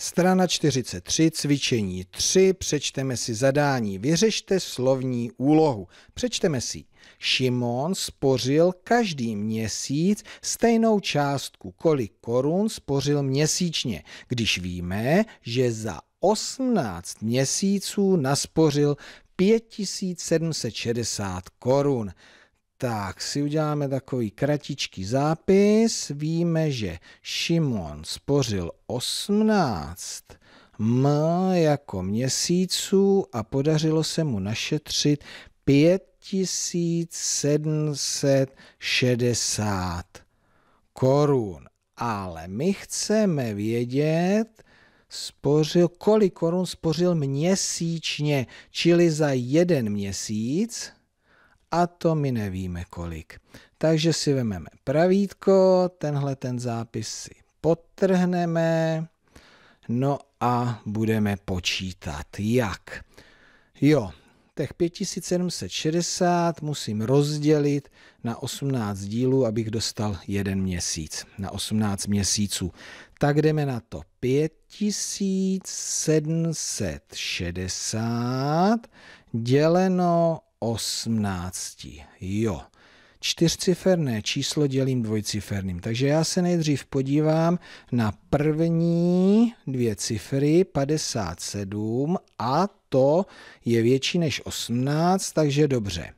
Strana 43, cvičení 3, přečteme si zadání, vyřešte slovní úlohu. Přečteme si. Šimon spořil každý měsíc stejnou částku, kolik korun spořil měsíčně, když víme, že za 18 měsíců naspořil 5760 korun tak si uděláme takový kratičký zápis. Víme, že Šimon spořil 18 m jako měsíců a podařilo se mu našetřit 5760 korun. Ale my chceme vědět, spořil, kolik korun spořil měsíčně, čili za jeden měsíc a to my nevíme kolik. Takže si vezmeme pravítko, tenhle ten zápis si potrhneme, no a budeme počítat. Jak? Jo, těch 5760 musím rozdělit na 18 dílů, abych dostal jeden měsíc, na 18 měsíců. Tak jdeme na to. 5760 děleno 18. Jo. Čtyřciferné číslo dělím dvojciferným. Takže já se nejdřív podívám na první dvě cifry 57 a to je větší než 18, takže dobře.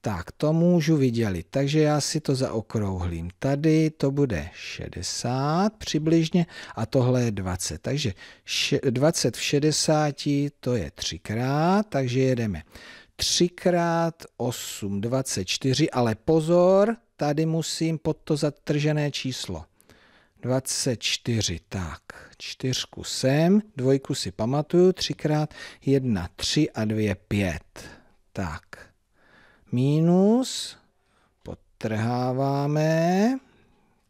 Tak, to můžu vydělit, takže já si to zaokrouhlím. Tady to bude 60 přibližně a tohle je 20. Takže 20 v 60 to je 3 krát, takže jedeme třikrát 8, 24, ale pozor, tady musím pod to zatržené číslo. 24, tak, čtyřku sem, dvojku si pamatuju, třikrát 1, 3 a 2, 5. Tak, mínus, potrháváme,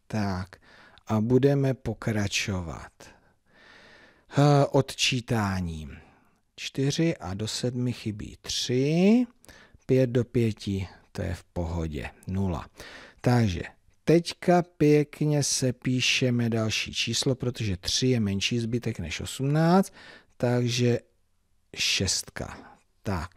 tak, a budeme pokračovat odčítáním. 4 a do 7 chybí 3, 5 do 5 to je v pohodě 0. Takže teďka pěkně se píšeme další číslo, protože 3 je menší zbytek než 18, takže 6. Tak.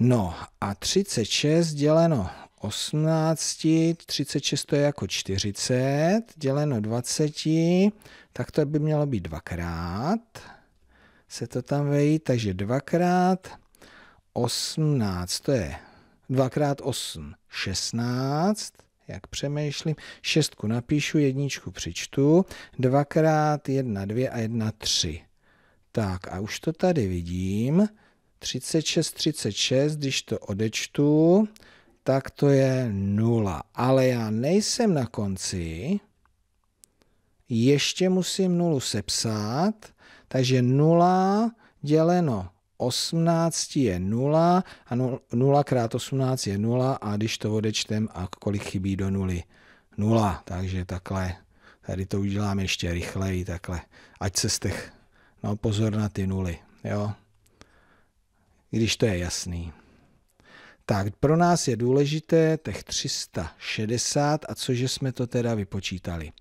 No a 36 děleno 18, 36 to je jako 40, děleno 20, tak to by mělo být dvakrát se to tam vejít, takže dvakrát 18, to je dvakrát 8, 16, jak přemýšlím, šestku napíšu, jedničku přičtu, dvakrát jedna, 2 a jedna, tři. Tak a už to tady vidím, 36, 36, když to odečtu, tak to je nula. Ale já nejsem na konci, ještě musím nulu sepsat takže 0 děleno 18 je 0 a 0 krát 18 je 0 a když to odečtem a kolik chybí do nuly? 0, takže takhle. Tady to udělám ještě rychleji, takhle. Ať se z těch, no pozor na ty nuly, jo. Když to je jasný. Tak pro nás je důležité těch 360 a cože jsme to teda vypočítali.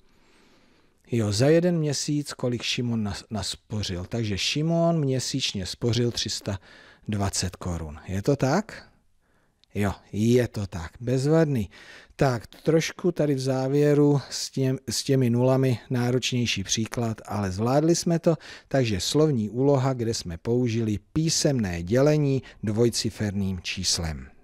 Jo, za jeden měsíc, kolik Šimon naspořil. Takže Šimon měsíčně spořil 320 korun. Je to tak? Jo, je to tak, bezvadný. Tak, trošku tady v závěru s, těm, s těmi nulami náročnější příklad, ale zvládli jsme to, takže slovní úloha, kde jsme použili písemné dělení dvojciferným číslem.